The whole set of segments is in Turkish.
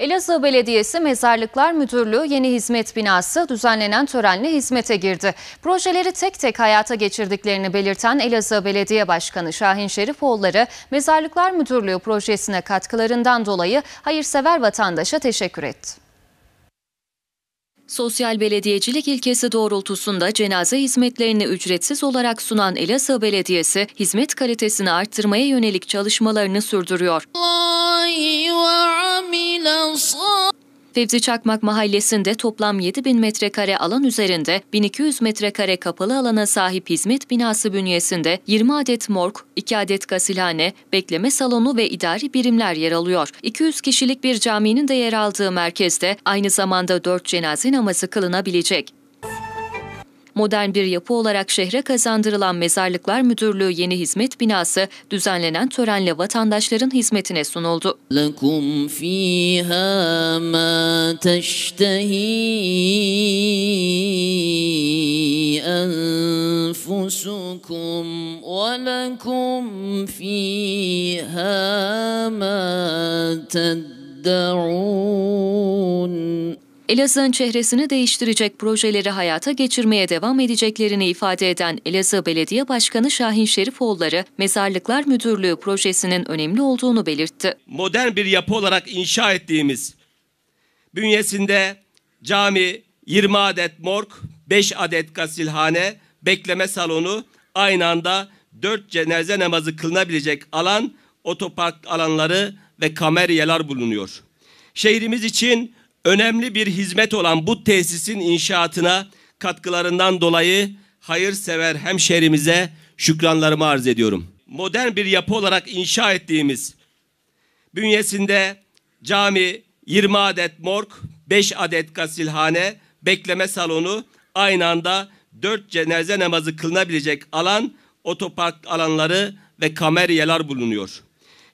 Elazığ Belediyesi Mezarlıklar Müdürlüğü yeni hizmet binası düzenlenen törenle hizmete girdi. Projeleri tek tek hayata geçirdiklerini belirten Elazığ Belediye Başkanı Şahin Şerifoğulları Mezarlıklar Müdürlüğü projesine katkılarından dolayı hayırsever vatandaşa teşekkür etti. Sosyal belediyecilik ilkesi doğrultusunda cenaze hizmetlerini ücretsiz olarak sunan Elazığ Belediyesi, hizmet kalitesini arttırmaya yönelik çalışmalarını sürdürüyor. Fevzi Çakmak Mahallesi'nde toplam 7 bin metrekare alan üzerinde 1200 metrekare kapalı alana sahip hizmet binası bünyesinde 20 adet morg, 2 adet gasilhane, bekleme salonu ve idari birimler yer alıyor. 200 kişilik bir caminin de yer aldığı merkezde aynı zamanda 4 cenaze namazı kılınabilecek modern bir yapı olarak şehre kazandırılan Mezarlıklar Müdürlüğü yeni hizmet binası düzenlenen törenle vatandaşların hizmetine sunuldu. لَكُمْ ف۪يهَا مَا تَشْتَه۪ي أَنفُسُكُمْ وَلَكُمْ ف۪يهَا مَا تَدَّعُونَ Elazığ'ın çehresini değiştirecek projeleri hayata geçirmeye devam edeceklerini ifade eden Elazığ Belediye Başkanı Şahin Şerifoğulları, Mezarlıklar Müdürlüğü projesinin önemli olduğunu belirtti. Modern bir yapı olarak inşa ettiğimiz bünyesinde cami, 20 adet morg, 5 adet gasilhane, bekleme salonu, aynı anda 4 cenaze namazı kılınabilecek alan, otopark alanları ve kameriyeler bulunuyor. Şehrimiz için önemli bir hizmet olan bu tesisin inşaatına katkılarından dolayı hayırsever hemşerimize şükranlarımı arz ediyorum. Modern bir yapı olarak inşa ettiğimiz bünyesinde cami, 20 adet morg, 5 adet gasilhane, bekleme salonu, aynı anda 4 cenaze namazı kılınabilecek alan, otopark alanları ve kameriyeler bulunuyor.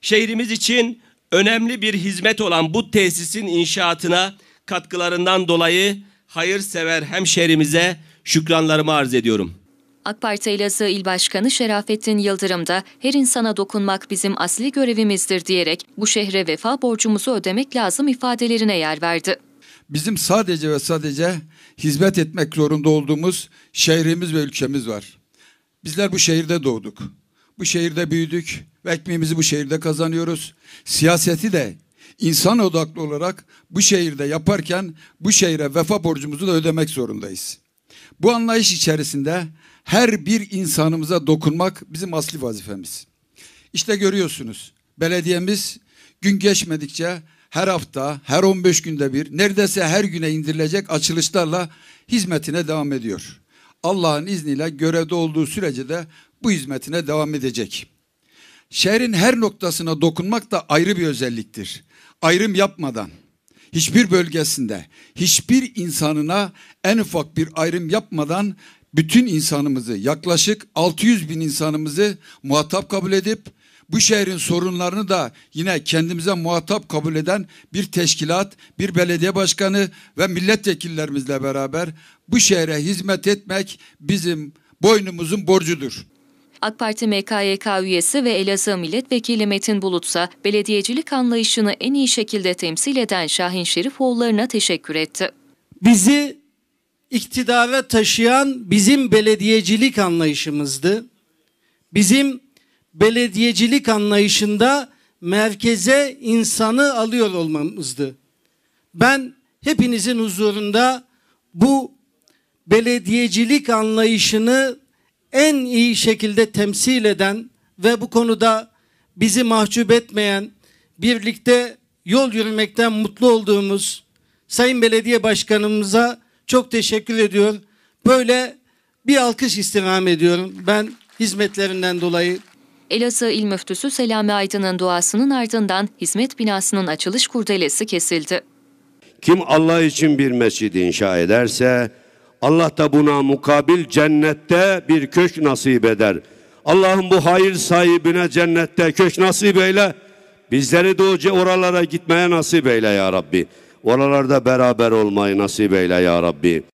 Şehrimiz için önemli bir hizmet olan bu tesisin inşaatına katkılarından dolayı hayırsever hemşerimize şükranlarımı arz ediyorum. AK Parti İlazığ İl Başkanı Şerafettin Yıldırım da her insana dokunmak bizim asli görevimizdir diyerek bu şehre vefa borcumuzu ödemek lazım ifadelerine yer verdi. Bizim sadece ve sadece hizmet etmek zorunda olduğumuz şehrimiz ve ülkemiz var. Bizler bu şehirde doğduk. Bu şehirde büyüdük ekmeğimizi bu şehirde kazanıyoruz. Siyaseti de insan odaklı olarak bu şehirde yaparken bu şehre vefa borcumuzu da ödemek zorundayız. Bu anlayış içerisinde her bir insanımıza dokunmak bizim asli vazifemiz. İşte görüyorsunuz belediyemiz gün geçmedikçe her hafta, her 15 günde bir, neredeyse her güne indirilecek açılışlarla hizmetine devam ediyor. Allah'ın izniyle görevde olduğu sürece de bu hizmetine devam edecek. Şehrin her noktasına dokunmak da ayrı bir özelliktir. Ayrım yapmadan hiçbir bölgesinde hiçbir insanına en ufak bir ayrım yapmadan bütün insanımızı yaklaşık 600 bin insanımızı muhatap kabul edip bu şehrin sorunlarını da yine kendimize muhatap kabul eden bir teşkilat, bir belediye başkanı ve milletvekillerimizle beraber bu şehre hizmet etmek bizim boynumuzun borcudur. AK Parti MKYK üyesi ve Elazığ Milletvekili Metin Bulutsa, belediyecilik anlayışını en iyi şekilde temsil eden Şahin Şerifoğulları'na teşekkür etti. Bizi iktidara taşıyan bizim belediyecilik anlayışımızdı. Bizim belediyecilik anlayışında merkeze insanı alıyor olmamızdı. Ben hepinizin huzurunda bu belediyecilik anlayışını en iyi şekilde temsil eden ve bu konuda bizi mahcup etmeyen, birlikte yol yürümekten mutlu olduğumuz Sayın Belediye Başkanımıza çok teşekkür ediyor. Böyle bir alkış istirham ediyorum ben hizmetlerinden dolayı. Elazığ İl Müftüsü Selami Aydın'ın duasının ardından hizmet binasının açılış kurdelesi kesildi. Kim Allah için bir mescid inşa ederse Allah da buna mukabil cennette bir köş nasip eder. Allah'ın bu hayır sahibine cennette köş nasip eyle. Bizleri de oralara gitmeye nasip eyle ya Rabbi. Oralarda beraber olmayı nasip eyle ya Rabbi.